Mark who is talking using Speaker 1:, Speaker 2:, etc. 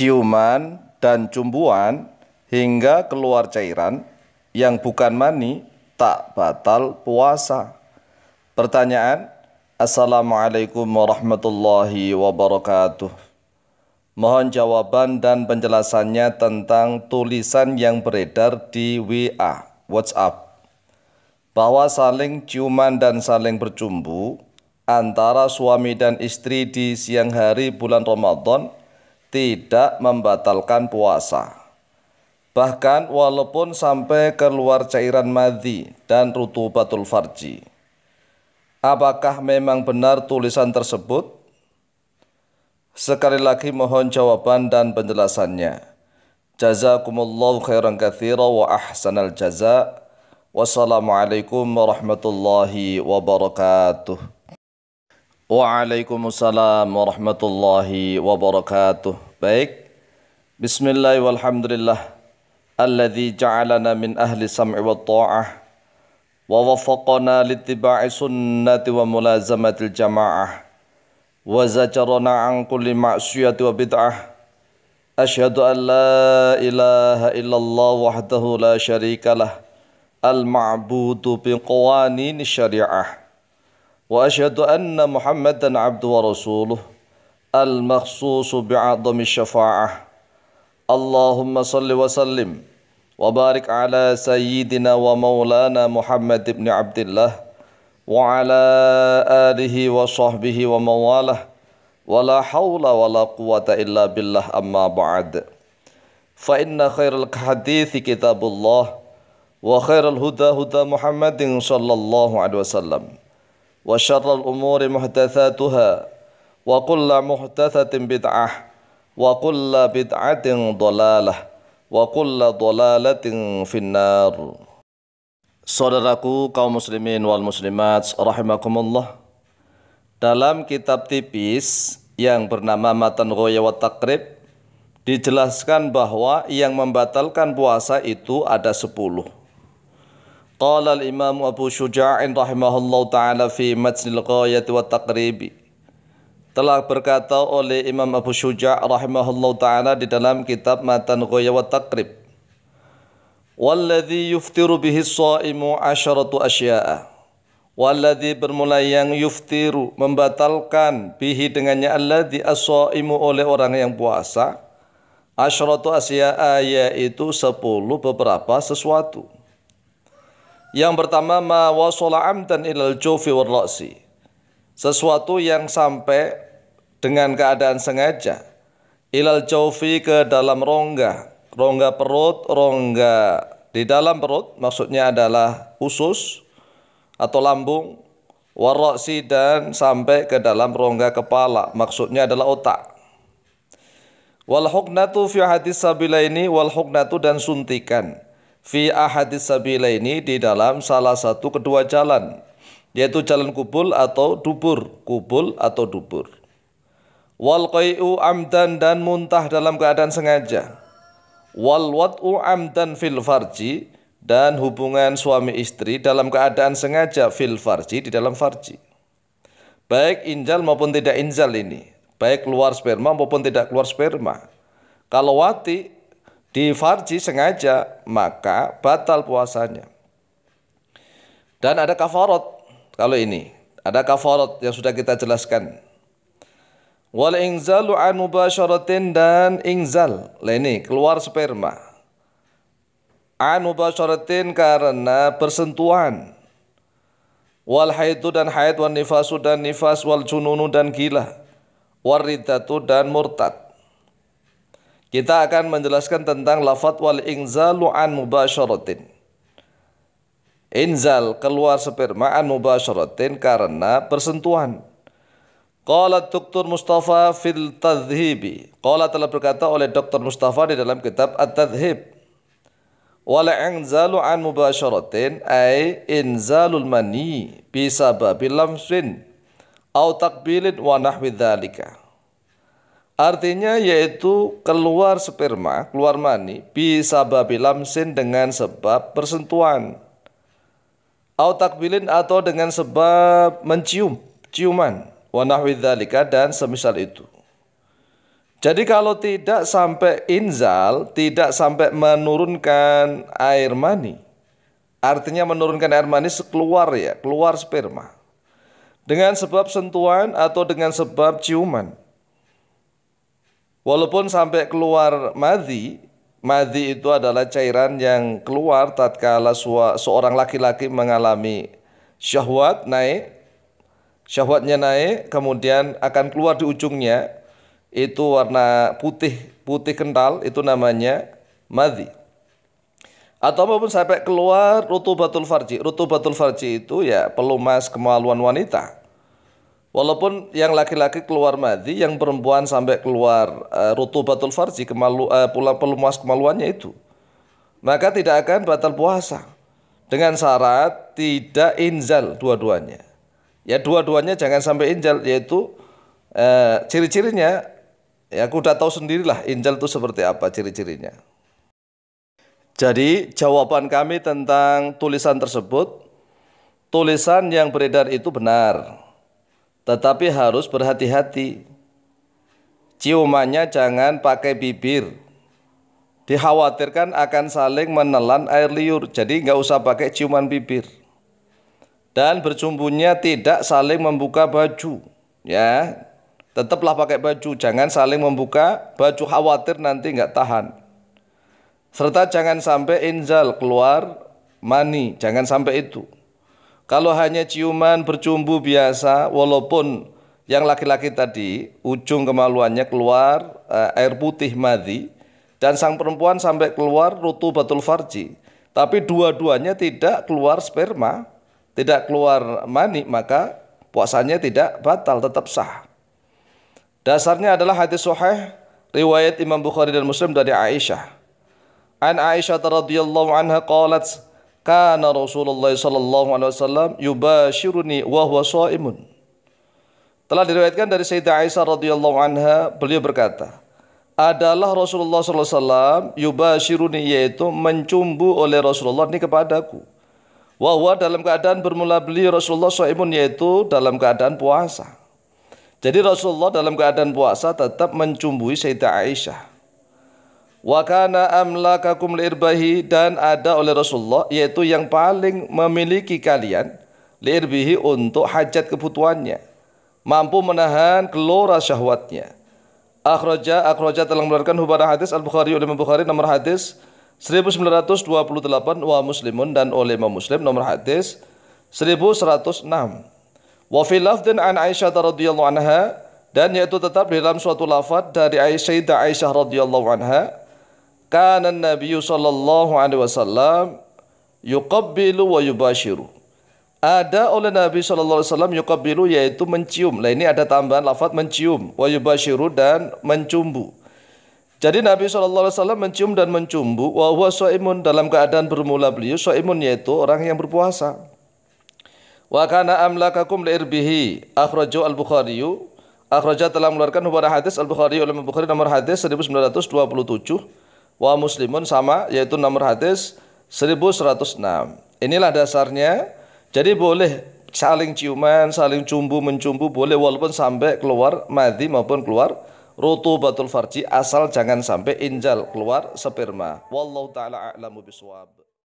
Speaker 1: ciuman, dan cumbuan hingga keluar cairan yang bukan mani tak batal puasa. Pertanyaan, Assalamualaikum warahmatullahi wabarakatuh. Mohon jawaban dan penjelasannya tentang tulisan yang beredar di WA, WhatsApp. Bahwa saling ciuman dan saling bercumbu antara suami dan istri di siang hari bulan Ramadan tidak membatalkan puasa. Bahkan walaupun sampai keluar cairan madhi dan rutubatul farji. Apakah memang benar tulisan tersebut? Sekali lagi mohon jawaban dan penjelasannya. Jazakumullahu khairan kathira wa ahsanal jaza. Wassalamualaikum warahmatullahi wabarakatuh. Waalaikumsalam warahmatullahi wabarakatuh. Baik. Bismillahirrahmanirrahim. walhamdulillah. Alladzi ja'alana min ahli sam'i wa ta'ah. Wa wafaqana littiba'i sunnati wa mulazamatil jama'ah. Wa zajarana an kulli ma'siyati wa bid'ah. Ashhadu an la ilaha illallah wahdahu la syarika lah. Al-ma'budu bi qawanin syariah. واشهد ان محمدا عبد ورسوله المخصوص بعظم الشفاعه اللهم صل وسلم وبارك على سيدنا ومولانا محمد بن عبد الله وعلى اله وصحبه ومواله ولا حول ولا قوه الا بالله اما بعد فان خير الحديث كتاب الله وخير الهدى هدى محمد صلى الله عليه وسلم وشر الأمور محدثاتها وكل محدثة بدعة وكل بدعة ضلالة وكل ضلالة في النار Saudaraku kaum muslimin wal muslimat rahimakumullah Dalam kitab tipis yang bernama Matan Ghoya wa Takrib Dijelaskan bahwa yang membatalkan puasa itu ada sepuluh قال الإمام أبو شجاع رحمه الله تعالى في متن الغاية والتقريب telah berkata oleh Imam Abu Syuja' rahimahullah ta'ala di dalam kitab Matan Ghaya wa Taqrib Walladhi yuftiru bihi sa'imu asyaratu asya'a Walladhi bermula yang yuftiru membatalkan bihi dengannya alladhi asya'imu oleh orang yang puasa asyaratu asya'a yaitu sepuluh beberapa sesuatu yang pertama ma wasala amdan ilal jufi wal ra'si. Sesuatu yang sampai dengan keadaan sengaja ilal jufi ke dalam rongga, rongga perut, rongga di dalam perut maksudnya adalah usus atau lambung warasi dan sampai ke dalam rongga kepala maksudnya adalah otak. Wal huknatu fi hadis sabila ini wal dan suntikan fi ahadis sabilaini di dalam salah satu kedua jalan yaitu jalan kubul atau dubur kubul atau dubur wal qai'u amdan dan muntah dalam keadaan sengaja wal wad'u amdan fil farji dan hubungan suami istri dalam keadaan sengaja fil farji di dalam farji baik injal maupun tidak injal ini baik keluar sperma maupun tidak keluar sperma kalau wati di farji sengaja maka batal puasanya. Dan ada kafarat kalau ini, ada kafarat yang sudah kita jelaskan. Wal ingzalu an mubasharatin dan ingzal. Lah ini keluar sperma. An mubasharatin karena bersentuhan. Wal haidu dan haid wan nifasu dan nifas wal jununu dan gila. Waridatu dan murtad kita akan menjelaskan tentang lafat wal inzalu an mubasyaratin. Inzal keluar sperma an mubasyaratin karena persentuhan. Qala Dr. Mustafa fil tadhibi. Qala telah berkata oleh Dr. Mustafa di dalam kitab at tadhhib Wal inzalu an mubasyaratin ay inzalul mani bisababil lamsin au takbilin wa nahwi dzalika. Artinya yaitu keluar sperma, keluar mani, bisa babi lamsin dengan sebab persentuhan. Autakbilin atau dengan sebab mencium, ciuman. Wanahwidhalika dan semisal itu. Jadi kalau tidak sampai inzal, tidak sampai menurunkan air mani. Artinya menurunkan air mani keluar ya, keluar sperma. Dengan sebab sentuhan atau dengan sebab ciuman. Walaupun sampai keluar madhi, madhi itu adalah cairan yang keluar tatkala seorang laki-laki mengalami syahwat naik, syahwatnya naik, kemudian akan keluar di ujungnya itu warna putih putih kental itu namanya madhi atau maupun sampai keluar rutubatul farji rutubatul farji itu ya pelumas kemaluan wanita Walaupun yang laki-laki keluar madhi, yang perempuan sampai keluar uh, rutubatul farji, kemalu, uh, pula pelumas kemaluannya itu. Maka tidak akan batal puasa. Dengan syarat tidak injal dua-duanya. Ya dua-duanya jangan sampai injal, yaitu uh, ciri-cirinya, ya aku udah tahu sendirilah injal itu seperti apa ciri-cirinya. Jadi jawaban kami tentang tulisan tersebut, tulisan yang beredar itu benar tetapi harus berhati-hati. Ciumannya jangan pakai bibir. Dikhawatirkan akan saling menelan air liur, jadi nggak usah pakai ciuman bibir. Dan bercumbunya tidak saling membuka baju, ya. Tetaplah pakai baju, jangan saling membuka baju khawatir nanti nggak tahan. Serta jangan sampai inzal keluar mani, jangan sampai itu. Kalau hanya ciuman bercumbu biasa, walaupun yang laki-laki tadi ujung kemaluannya keluar uh, air putih madhi dan sang perempuan sampai keluar rutubatul farji, tapi dua-duanya tidak keluar sperma, tidak keluar mani, maka puasanya tidak batal, tetap sah. Dasarnya adalah hadis sahih riwayat Imam Bukhari dan Muslim dari Aisyah. An Aisyah radhiyallahu anha qalat Kana Rasulullah sallallahu alaihi wasallam yubashiruni wa huwa shaimun. Telah diriwayatkan dari Sayyidah Aisyah radhiyallahu anha, beliau berkata, adalah Rasulullah sallallahu alaihi wasallam yubashiruni yaitu mencumbu oleh Rasulullah ini kepadaku. Wahwa dalam keadaan bermula beli Rasulullah saw yaitu dalam keadaan puasa. Jadi Rasulullah dalam keadaan puasa tetap mencumbui Sayyidah Aisyah. Wakana amla amlakakum liirbahi dan ada oleh Rasulullah yaitu yang paling memiliki kalian liirbihi untuk hajat kebutuhannya mampu menahan kelora syahwatnya akhraja akhraja telah mengeluarkan hubara hadis al-Bukhari oleh Bukhari nomor hadis 1928 wa muslimun dan oleh Imam Muslim nomor hadis 1106 wa fi lafdin an Aisyah radhiyallahu anha dan yaitu tetap dalam suatu lafaz dari Aisyah Aisyah radhiyallahu anha kana Nabi sallallahu alaihi wasallam yuqabbilu wa yubashiru. Ada oleh Nabi sallallahu alaihi wasallam yuqabbilu yaitu mencium. Lah ini ada tambahan lafaz mencium wa yubashiru dan mencumbu. Jadi Nabi sallallahu alaihi wasallam mencium dan mencumbu wa huwa shaimun dalam keadaan bermula beliau shaimun yaitu orang yang berpuasa. Wa kana amlakakum liirbihi Akhraju al-Bukhari akhraja telah mengeluarkan hubara hadis al-Bukhari oleh Bukhari nomor hadis 1927 wa muslimun sama yaitu nomor hadis 1106. Inilah dasarnya. Jadi boleh saling ciuman, saling cumbu mencumbu boleh walaupun sampai keluar madhi maupun keluar rutubatul farji asal jangan sampai injal keluar sperma. Wallahu taala a'lamu biswab.